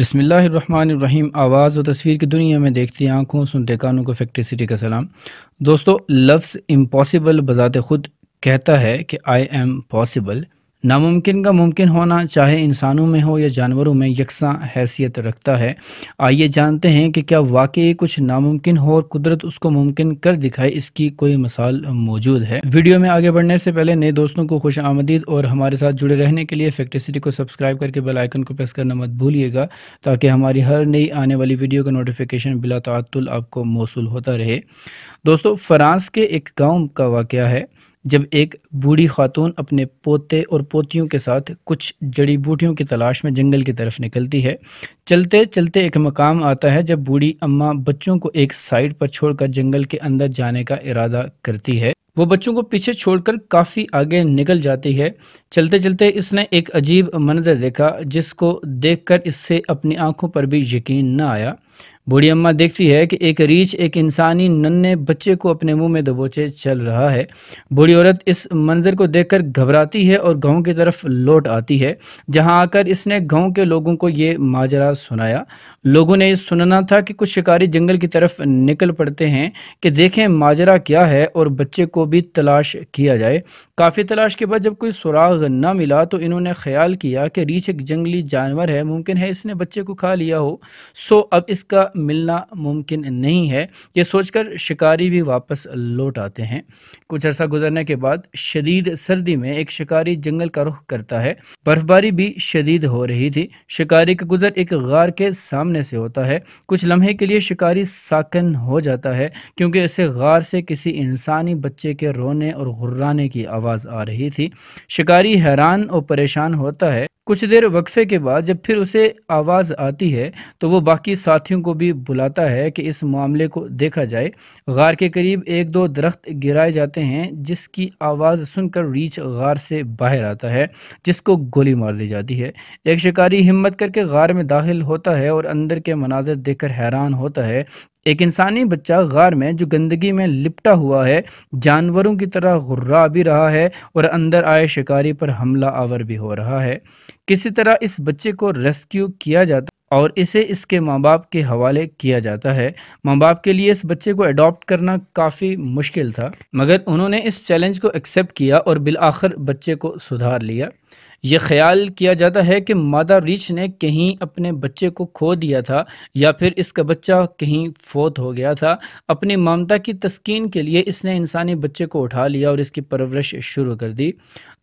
बसमीम आवाज़ और तस्वीर की दुनिया में देखती आंखों सुनते कानों को फैक्ट्री सिटी का सलाम दोस्तों लफ्ज़ इम्पॉसिबल बज़ात ख़ुद कहता है कि आई एम पॉसिबल नामुमकिन का मुमकिन होना चाहे इंसानों में हो या जानवरों में यकसा हैसियत रखता है आइए जानते हैं कि क्या वाकई कुछ नामुमकिन हो और कुदरत उसको मुमकिन कर दिखाए इसकी कोई मिसाल मौजूद है वीडियो में आगे बढ़ने से पहले नए दोस्तों को खुश आमदीद और हमारे साथ जुड़े रहने के लिए सिटी को सब्सक्राइब करके बेलाइकन को प्रेस करना मत भूलिएगा ताकि हमारी हर नई आने वाली वीडियो का नोटिफिकेशन बिला तातुल आपको मौसू होता रहे दोस्तों फ्रांस के एक गाँव का वाक़ है जब एक बूढ़ी खातून अपने पोते और पोतियों के साथ कुछ जड़ी बूटियों की तलाश में जंगल की तरफ निकलती है चलते चलते एक मकाम आता है जब बूढ़ी अम्मा बच्चों को एक साइड पर छोड़कर जंगल के अंदर जाने का इरादा करती है वो बच्चों को पीछे छोड़कर काफ़ी आगे निकल जाती है चलते चलते इसने एक अजीब मंजर देखा जिसको देखकर इससे अपनी आंखों पर भी यकीन न आया बूढ़ी अम्मा देखती है कि एक रीछ एक इंसानी नन्हे बच्चे को अपने मुंह में दबोचे चल रहा है बूढ़ी औरत इस मंजर को देखकर घबराती है और गांव की तरफ लौट आती है जहां आकर इसने गांव के लोगों को ये माजरा सुनाया लोगों ने सुनना था कि कुछ शिकारी जंगल की तरफ निकल पड़ते हैं कि देखें माजरा क्या है और बच्चे को भी तलाश किया जाए काफ़ी तलाश के बाद जब कोई सुराग ना मिला तो इन्होंने ख्याल किया कि रीछ एक जंगली जानवर है मुमकिन है इसने बच्चे को खा लिया हो सो अब इसका मिलना मुमकिन नहीं है ये सोचकर शिकारी भी वापस लौट आते हैं कुछ अर्सा गुजरने के बाद शदीद सर्दी में एक शिकारी जंगल का रुख करता है बर्फबारी भी शदीद हो रही थी शिकारी का गुजर एक गार के सामने से होता है कुछ लम्हे के लिए शिकारी साकन हो जाता है क्योंकि इसे गार से किसी इंसानी बच्चे के रोने और घुर्राने की आवाज़ आ रही थी शिकारी हैरान और परेशान होता है कुछ देर वक्फे के बाद जब फिर उसे आवाज़ आती है तो वो बाकी साथियों को भी बुलाता है कि इस मामले को देखा जाए गार के करीब एक दो दरख्त गिराए जाते हैं जिसकी आवाज़ सुनकर रीच गार से बाहर आता है जिसको गोली मार दी जाती है एक शिकारी हिम्मत करके गार में दाखिल होता है और अंदर के मनाजर देखकर हैरान होता है एक इंसानी बच्चा गार में जो गंदगी में लिपटा हुआ है जानवरों की तरह गुर्रा भी रहा है और अंदर आए शिकारी पर हमला आवर भी हो रहा है किसी तरह इस बच्चे को रेस्क्यू किया जाता और इसे इसके माँ बाप के हवाले किया जाता है माँ बाप के लिए इस बच्चे को अडॉप्ट करना काफ़ी मुश्किल था मगर उन्होंने इस चैलेंज को एक्सेप्ट किया और बिल आखिर बच्चे को सुधार लिया यह ख्याल किया जाता है कि मादा रिच ने कहीं अपने बच्चे को खो दिया था या फिर इसका बच्चा कहीं फोत हो गया था अपनी ममता की तस्कीन के लिए इसने इंसानी बच्चे को उठा लिया और इसकी परवरिश शुरू कर दी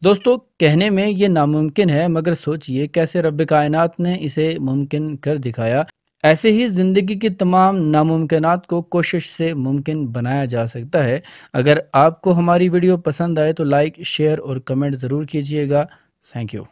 दोस्तों कहने में ये नामुमकिन है मगर सोचिए कैसे रब कायन ने इसे मुमकिन कर दिखाया ऐसे ही ज़िंदगी की तमाम नामुमकिन को कोशिश से मुमकिन बनाया जा सकता है अगर आपको हमारी वीडियो पसंद आए तो लाइक शेयर और कमेंट ज़रूर कीजिएगा Thank you.